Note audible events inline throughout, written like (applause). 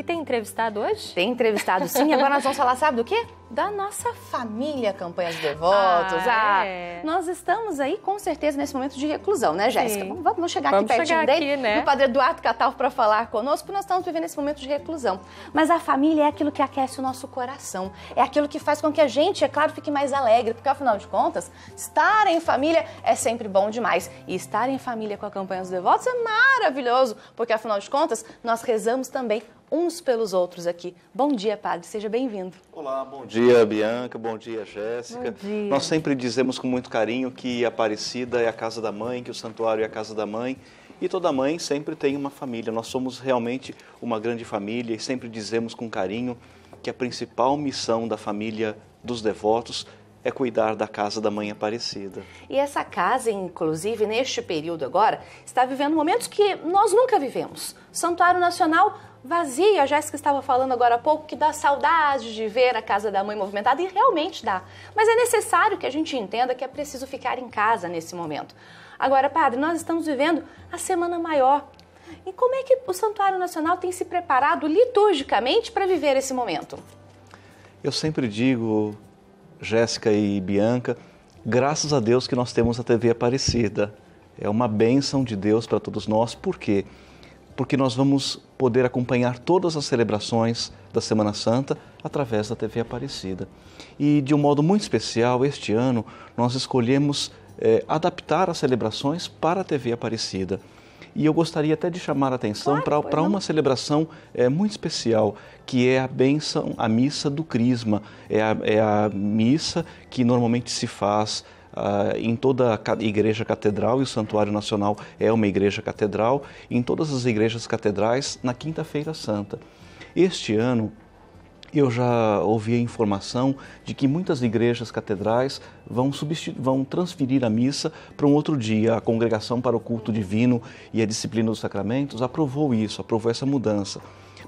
E tem entrevistado hoje? Tem entrevistado sim. Agora nós vamos falar, sabe do quê? Da nossa família Campanhas de Devotos. Ah, ah é. Nós estamos aí com certeza nesse momento de reclusão, né, Jéssica? Vamos, vamos, chegar vamos aqui pertinho chegar dele, aqui, né? do Padre Eduardo Catalfo para falar conosco, porque nós estamos vivendo esse momento de reclusão. Mas a família é aquilo que aquece o nosso coração, é aquilo que faz com que a gente, é claro, fique mais alegre, porque afinal de contas, estar em família é sempre bom demais. E estar em família com a Campanha dos Devotos é maravilhoso, porque afinal de contas, nós rezamos também uns pelos outros aqui. Bom dia, padre, seja bem-vindo. Olá, bom dia, Bianca, bom dia, Jéssica. Bom dia. Nós sempre dizemos com muito carinho que Aparecida é a casa da mãe, que o santuário é a casa da mãe. E toda mãe sempre tem uma família. Nós somos realmente uma grande família e sempre dizemos com carinho que a principal missão da família dos devotos é cuidar da casa da mãe Aparecida. E essa casa, inclusive, neste período agora, está vivendo momentos que nós nunca vivemos. O Santuário Nacional vazia. A Jéssica estava falando agora há pouco que dá saudade de ver a casa da mãe movimentada e realmente dá. Mas é necessário que a gente entenda que é preciso ficar em casa nesse momento. Agora, padre, nós estamos vivendo a semana maior. E como é que o Santuário Nacional tem se preparado liturgicamente para viver esse momento? Eu sempre digo, Jéssica e Bianca, graças a Deus que nós temos a TV Aparecida. É uma bênção de Deus para todos nós, porque quê? porque nós vamos poder acompanhar todas as celebrações da Semana Santa através da TV Aparecida. E de um modo muito especial, este ano nós escolhemos eh, adaptar as celebrações para a TV Aparecida. E eu gostaria até de chamar a atenção claro, para uma celebração é, muito especial, que é a bênção, a missa do Crisma. É a, é a missa que normalmente se faz Uh, em toda a igreja catedral e o Santuário Nacional é uma igreja catedral, em todas as igrejas catedrais na Quinta-feira Santa. Este ano eu já ouvi a informação de que muitas igrejas catedrais vão, vão transferir a missa para um outro dia. A Congregação para o Culto Divino e a Disciplina dos Sacramentos aprovou isso, aprovou essa mudança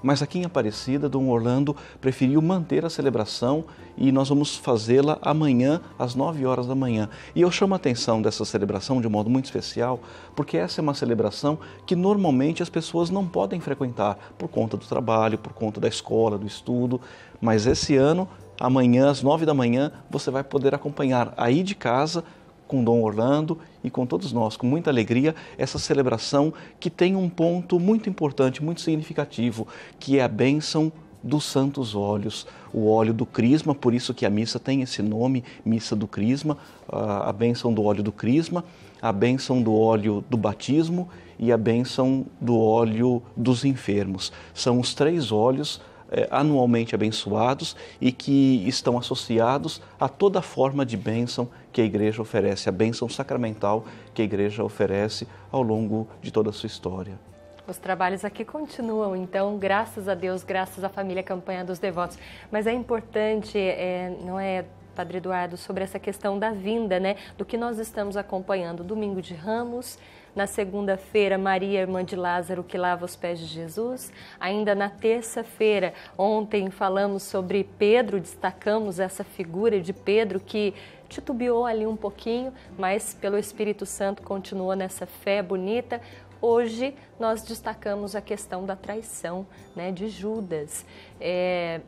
mas aqui em Aparecida, Dom Orlando preferiu manter a celebração e nós vamos fazê-la amanhã às 9 horas da manhã. E eu chamo a atenção dessa celebração de um modo muito especial, porque essa é uma celebração que normalmente as pessoas não podem frequentar por conta do trabalho, por conta da escola, do estudo, mas esse ano, amanhã às 9 da manhã, você vai poder acompanhar aí de casa com Dom Orlando e com todos nós, com muita alegria, essa celebração que tem um ponto muito importante, muito significativo, que é a bênção dos santos óleos, o óleo do crisma, por isso que a missa tem esse nome, missa do crisma, a bênção do óleo do crisma, a bênção do óleo do batismo e a bênção do óleo dos enfermos. São os três óleos é, anualmente abençoados e que estão associados a toda forma de bênção que a igreja oferece, a bênção sacramental que a igreja oferece ao longo de toda a sua história. Os trabalhos aqui continuam, então, graças a Deus, graças à família Campanha dos Devotos. Mas é importante, é, não é, Padre Eduardo, sobre essa questão da vinda, né? Do que nós estamos acompanhando, Domingo de Ramos, na segunda-feira, Maria, irmã de Lázaro, que lava os pés de Jesus. Ainda na terça-feira, ontem falamos sobre Pedro, destacamos essa figura de Pedro que titubeou ali um pouquinho, mas pelo Espírito Santo continuou nessa fé bonita. Hoje nós destacamos a questão da traição né, de Judas. É,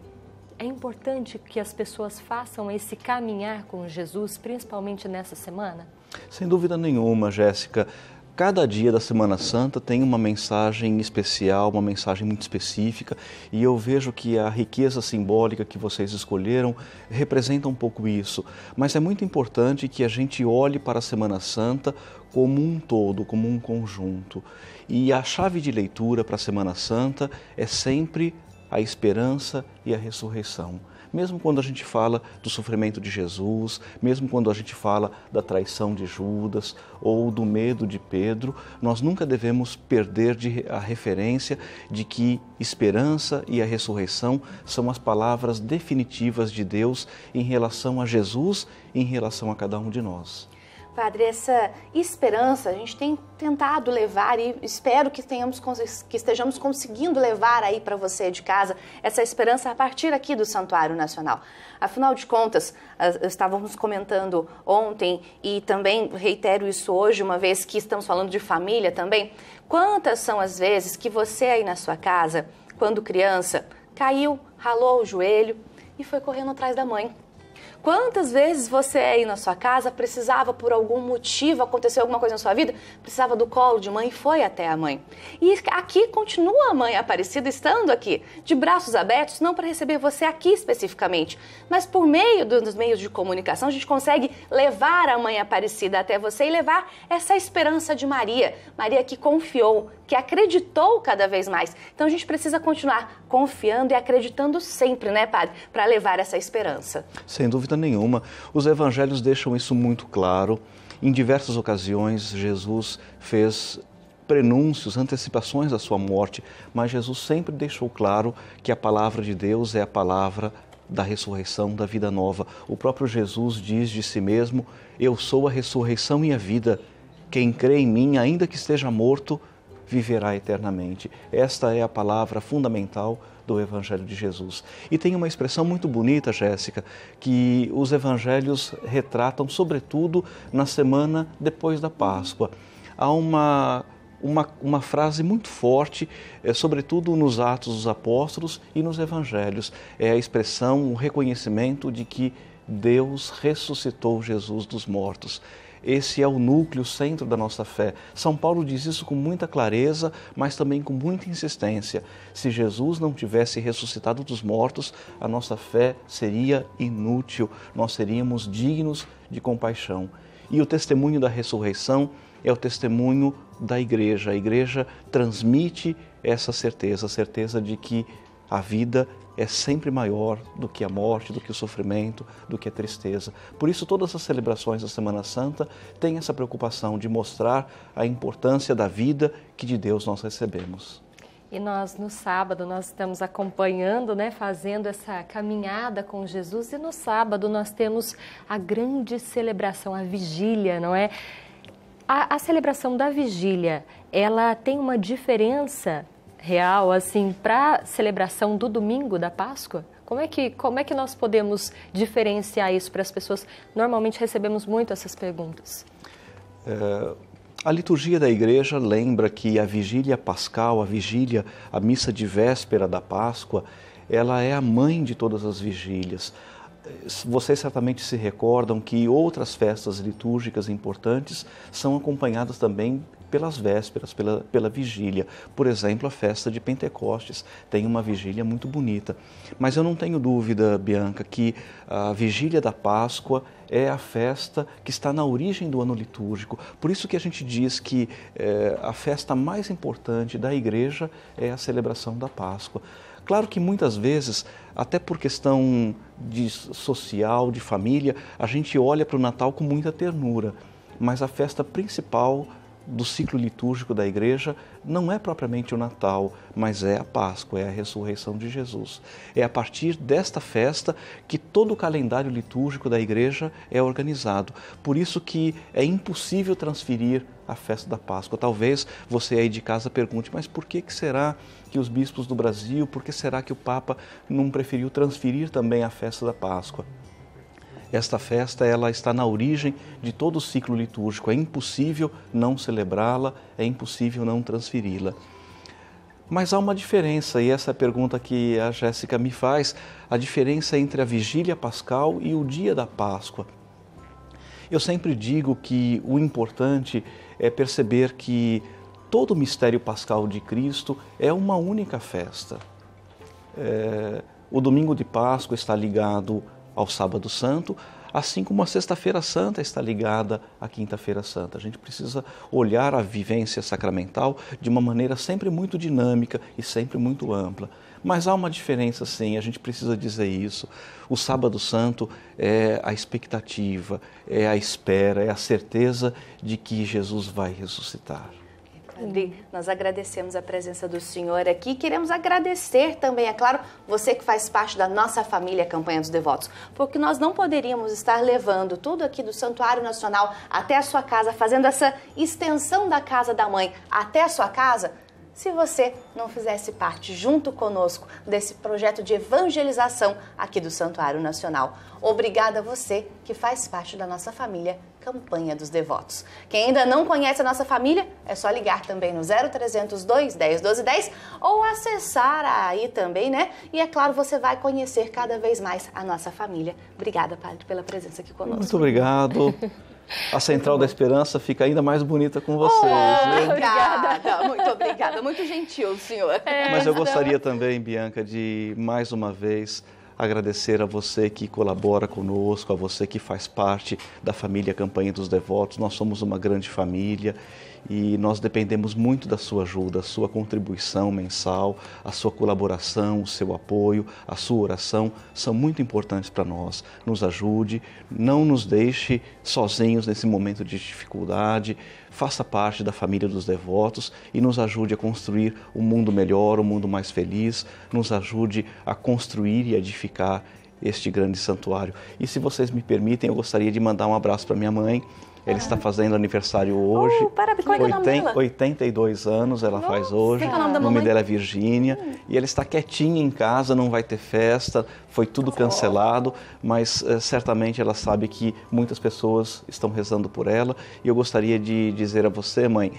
é importante que as pessoas façam esse caminhar com Jesus, principalmente nessa semana? Sem dúvida nenhuma, Jéssica. Cada dia da Semana Santa tem uma mensagem especial, uma mensagem muito específica, e eu vejo que a riqueza simbólica que vocês escolheram representa um pouco isso. Mas é muito importante que a gente olhe para a Semana Santa como um todo, como um conjunto. E a chave de leitura para a Semana Santa é sempre a esperança e a ressurreição. Mesmo quando a gente fala do sofrimento de Jesus, mesmo quando a gente fala da traição de Judas ou do medo de Pedro, nós nunca devemos perder de a referência de que esperança e a ressurreição são as palavras definitivas de Deus em relação a Jesus, em relação a cada um de nós. Padre, essa esperança a gente tem tentado levar e espero que tenhamos que estejamos conseguindo levar aí para você de casa essa esperança a partir aqui do Santuário Nacional. Afinal de contas, estávamos comentando ontem e também reitero isso hoje, uma vez que estamos falando de família também. Quantas são as vezes que você aí na sua casa, quando criança, caiu, ralou o joelho e foi correndo atrás da mãe? Quantas vezes você aí na sua casa precisava, por algum motivo, aconteceu alguma coisa na sua vida, precisava do colo de mãe e foi até a mãe. E aqui continua a mãe Aparecida estando aqui, de braços abertos, não para receber você aqui especificamente, mas por meio dos meios de comunicação, a gente consegue levar a mãe Aparecida até você e levar essa esperança de Maria. Maria que confiou, que acreditou cada vez mais. Então a gente precisa continuar confiando e acreditando sempre, né, padre, para levar essa esperança. Sem dúvida nenhuma. Os evangelhos deixam isso muito claro. Em diversas ocasiões, Jesus fez prenúncios, antecipações da sua morte, mas Jesus sempre deixou claro que a palavra de Deus é a palavra da ressurreição, da vida nova. O próprio Jesus diz de si mesmo: Eu sou a ressurreição e a vida. Quem crê em mim, ainda que esteja morto, viverá eternamente. Esta é a palavra fundamental do Evangelho de Jesus. E tem uma expressão muito bonita, Jéssica, que os evangelhos retratam, sobretudo na semana depois da Páscoa. Há uma uma, uma, frase muito forte, é, sobretudo nos Atos dos Apóstolos e nos Evangelhos. É a expressão, o reconhecimento de que Deus ressuscitou Jesus dos mortos. Esse é o núcleo, o centro da nossa fé. São Paulo diz isso com muita clareza, mas também com muita insistência. Se Jesus não tivesse ressuscitado dos mortos, a nossa fé seria inútil, nós seríamos dignos de compaixão. E o testemunho da ressurreição é o testemunho da igreja. A igreja transmite essa certeza, a certeza de que a vida é sempre maior do que a morte, do que o sofrimento, do que a tristeza. Por isso, todas as celebrações da Semana Santa têm essa preocupação de mostrar a importância da vida que de Deus nós recebemos. E nós no sábado nós estamos acompanhando, né, fazendo essa caminhada com Jesus e no sábado nós temos a grande celebração, a vigília, não é? A, a celebração da vigília, ela tem uma diferença real assim para celebração do domingo da Páscoa? Como é que como é que nós podemos diferenciar isso para as pessoas? Normalmente recebemos muito essas perguntas. É, a liturgia da igreja lembra que a vigília pascal, a vigília, a missa de véspera da Páscoa, ela é a mãe de todas as vigílias. Vocês certamente se recordam que outras festas litúrgicas importantes são acompanhadas também pelas vésperas, pela, pela vigília. Por exemplo, a festa de Pentecostes tem uma vigília muito bonita. Mas eu não tenho dúvida, Bianca, que a vigília da Páscoa é a festa que está na origem do ano litúrgico. Por isso que a gente diz que eh, a festa mais importante da igreja é a celebração da Páscoa. Claro que muitas vezes, até por questão de social, de família, a gente olha para o Natal com muita ternura, mas a festa principal do ciclo litúrgico da igreja não é propriamente o Natal, mas é a Páscoa, é a ressurreição de Jesus. É a partir desta festa que todo o calendário litúrgico da igreja é organizado. Por isso que é impossível transferir a festa da Páscoa. Talvez você aí de casa pergunte, mas por que, que será que os bispos do Brasil, por que será que o Papa não preferiu transferir também a festa da Páscoa? Esta festa ela está na origem de todo o ciclo litúrgico. É impossível não celebrá-la, é impossível não transferi-la. Mas há uma diferença, e essa é a pergunta que a Jéssica me faz, a diferença entre a vigília pascal e o dia da Páscoa. Eu sempre digo que o importante é perceber que todo o mistério pascal de Cristo é uma única festa. É, o domingo de Páscoa está ligado ao Sábado Santo, assim como a Sexta-feira Santa está ligada à Quinta-feira Santa. A gente precisa olhar a vivência sacramental de uma maneira sempre muito dinâmica e sempre muito ampla. Mas há uma diferença sim, a gente precisa dizer isso. O Sábado Santo é a expectativa, é a espera, é a certeza de que Jesus vai ressuscitar. Adri, nós agradecemos a presença do senhor aqui. Queremos agradecer também, é claro, você que faz parte da nossa família Campanha dos Devotos, porque nós não poderíamos estar levando tudo aqui do Santuário Nacional até a sua casa, fazendo essa extensão da Casa da Mãe até a sua casa se você não fizesse parte junto conosco desse projeto de evangelização aqui do Santuário Nacional. Obrigada a você que faz parte da nossa família Campanha dos Devotos. Quem ainda não conhece a nossa família, é só ligar também no 0300 210 1210 ou acessar aí também, né? E é claro, você vai conhecer cada vez mais a nossa família. Obrigada, Padre, pela presença aqui conosco. Muito obrigado. (laughs) a Central da Esperança fica ainda mais bonita com vocês. Oh, Obrigada, (laughs) muito obrigada, muito gentil, senhor. É, Mas eu gostaria também, Bianca, de mais uma vez agradecer a você que colabora conosco, a você que faz parte da família Campanha dos Devotos. Nós somos uma grande família e nós dependemos muito da sua ajuda, a sua contribuição mensal, a sua colaboração, o seu apoio, a sua oração são muito importantes para nós. Nos ajude, não nos deixe sozinhos nesse momento de dificuldade faça parte da família dos devotos e nos ajude a construir um mundo melhor, um mundo mais feliz, nos ajude a construir e edificar este grande santuário. E se vocês me permitem, eu gostaria de mandar um abraço para minha mãe, ele está fazendo aniversário hoje. Oh, parabéns, qual é o nome dela? 82 anos ela Nossa. faz hoje. É qual é o nome da mamãe? nome dela é Virgínia. Hum. E ela está quietinha em casa, não vai ter festa, foi tudo cancelado, mas é, certamente ela sabe que muitas pessoas estão rezando por ela. E eu gostaria de dizer a você, mãe,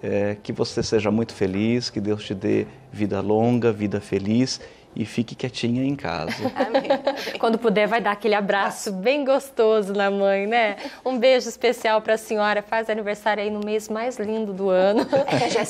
é, que você seja muito feliz, que Deus te dê vida longa, vida feliz e fique quietinha em casa. (laughs) Amém. Quando puder, vai dar aquele abraço bem gostoso na mãe, né? Um beijo especial para a senhora. Faz aniversário aí no mês mais lindo do ano. É,